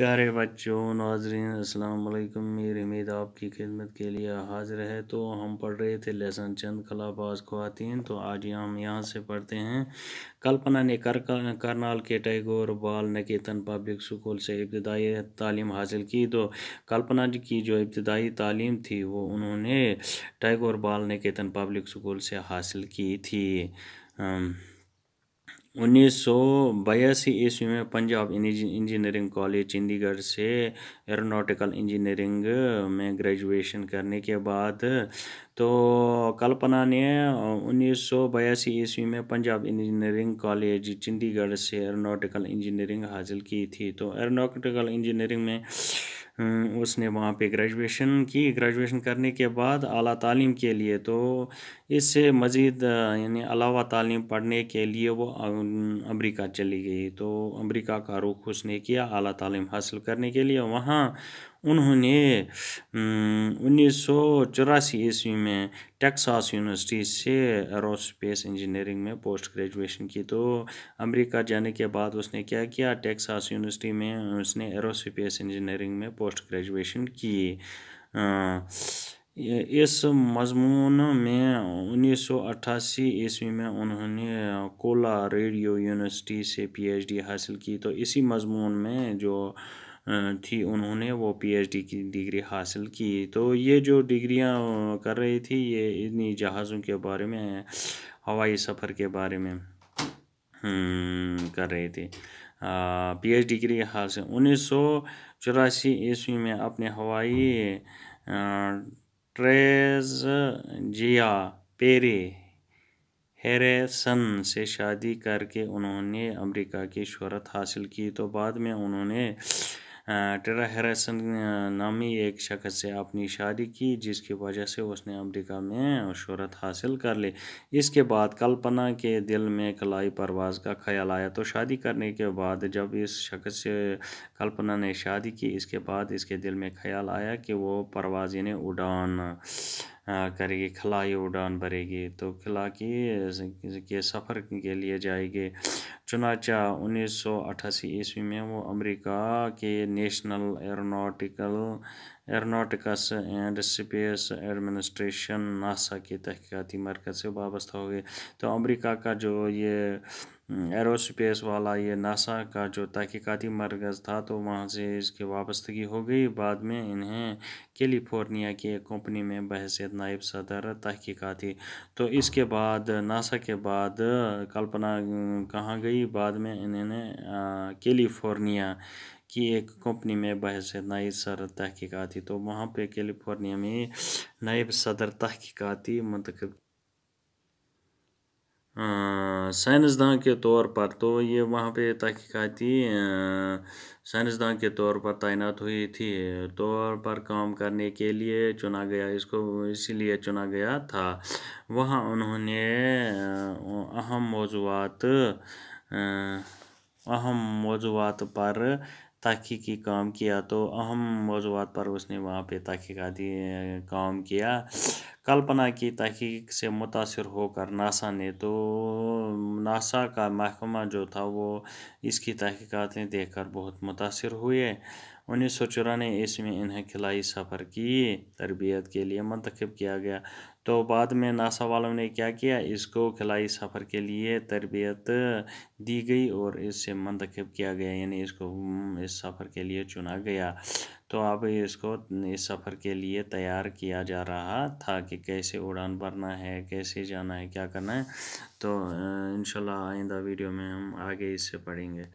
प्यारे बच्चों नाजरीन असलकम मेरी उम्मीद आपकी खिदमत के लिए हाजिर है तो हम पढ़ रहे थे लेसन चंद पास खुतिन तो आज हम यहाँ से पढ़ते हैं कल्पना ने कर, करनाल के टैगोर बाल निकेतन पब्लिक स्कूल से इब्तदाई तालीम हासिल की तो कल्पना की जो इब्तदाई तालीम थी वो उन्होंने टैगोर बाल निकेतन पब्लिक स्कूल से हासिल की थी उन्नीस सौ बयासी ईस्वी में पंजाब इंजीनियरिंग कॉलेज चंडीगढ़ से एरोनॉटिकल इंजीनियरिंग में ग्रेजुएशन करने के बाद तो कल्पना ने उन्नीस सौ बयासी ईस्वी में पंजाब इंजीनियरिंग कॉलेज चंडीगढ़ से एरोनॉटिकल इंजीनियरिंग हासिल की थी तो एरोनॉटिकल इंजीनियरिंग में हम्म, उसने वहाँ पे ग्रेजुएशन की ग्रेजुएशन करने के बाद अली तालीम के लिए तो इससे मज़ीद यानी अलावा तालीम पढ़ने के लिए वो अमरीका चली गई तो अमरीका का रुख उसने किया अली तालीम हासिल करने के लिए वहाँ उन्होंने उन्नीस सौ चौरासी ईस्वी में टेक्सास यूनिवर्सिटी से एरोस्पेस इंजीनियरिंग में पोस्ट ग्रेजुएशन की तो अमेरिका जाने के बाद उसने क्या किया टेक्सास यूनिवर्सिटी में उसने एरोस्पेस इंजीनियरिंग में पोस्ट ग्रेजुएशन की इस मजमून में उन्नीस सौ अट्ठासी ईस्वी में उन्होंने कोला रेडियो यूनिवर्सिटी से पीएचडी हासिल की तो इसी मजमून में जो थी उन्होंने वो पीएचडी की डिग्री हासिल की तो ये जो डिग्रियां कर रही थी ये इन्हीं जहाज़ों के बारे में हवाई सफ़र के बारे में हम्म, कर रहे थे एच डिग्री हासिल उन्नीस सौ चौरासी ईस्वी में अपने हवाई ट्रेज जिया पेरे हेरेसन से शादी करके उन्होंने अमेरिका की शहरत हासिल की तो बाद में उन्होंने टेरा हेरासन नामी एक शख्स से अपनी शादी की जिसकी वजह से उसने अमेरिका में शहरत हासिल कर ली इसके बाद कल्पना के दिल में कलाई परवाज का ख्याल आया तो शादी करने के बाद जब इस शख्स से कल्पना ने शादी की इसके बाद इसके दिल में ख्याल आया कि वो परवाज इन्हें उड़ान करेगी खलाई उड़ान भरेगी तो खिला की के सफ़र के लिए जाएगी चुनाचा उन्नीस सौ अट्ठासी ईस्वी में वो अमेरिका के national aeronautical aeronautics and space administration NASA के तहकीकती मरकज़ से वाबस्ता हो गए तो अमरीका का जो ये एरोस्पेस हम्म, वाला ये नासा का जो तहकीकती मरकज़ था तो वहाँ से इसकी वाबस्तगी हो गई बाद में इन्हें कैलिफोर्निया की एक कंपनी में बहसीत नायब सदर तहकीकती तो इसके बाद नासा के बाद कल्पना हम्म, कहाँ गई बाद में इन्होंने कैलिफोर्निया की एक कंपनी में बहस है नायब सदर तहकीकती तो वहाँ पे कैलिफोर्निया में नायब सदर तहक़ीकती मंतखब साइंसदान के तौर पर तो ये वहाँ पे तहकीकती साइंसदान के तौर पर तैनात हुई थी तौर पर काम करने के लिए चुना गया इसको इसीलिए चुना गया था वहाँ उन्होंने अहम मौजूद अहम मौजूद पर तहकीकी काम किया तो अहम मौजूद पर उसने वहाँ पर तहकीक़ाती काम किया कल्पना की तहकीक से मुतासर होकर नासा ने तो नासा का महकमा जो था वो इसकी तहकीकतें देखकर बहुत मुतासर हुए उन्नीस सौ चौरानवे ईस्वी में इन्हें खिलाई सफ़र की तरबियत के लिए मंतखब किया गया तो बाद में नासा वालों ने क्या किया इसको खिलाई सफ़र के लिए तरबियत दी गई और इससे मंतखब किया गया यानी इसको इस सफ़र के लिए चुना गया तो अब इसको इस सफ़र के लिए तैयार किया जा रहा था कि कैसे उड़ान भरना है कैसे जाना है क्या करना है तो इन आइंदा वीडियो में हम आगे इससे पढ़ेंगे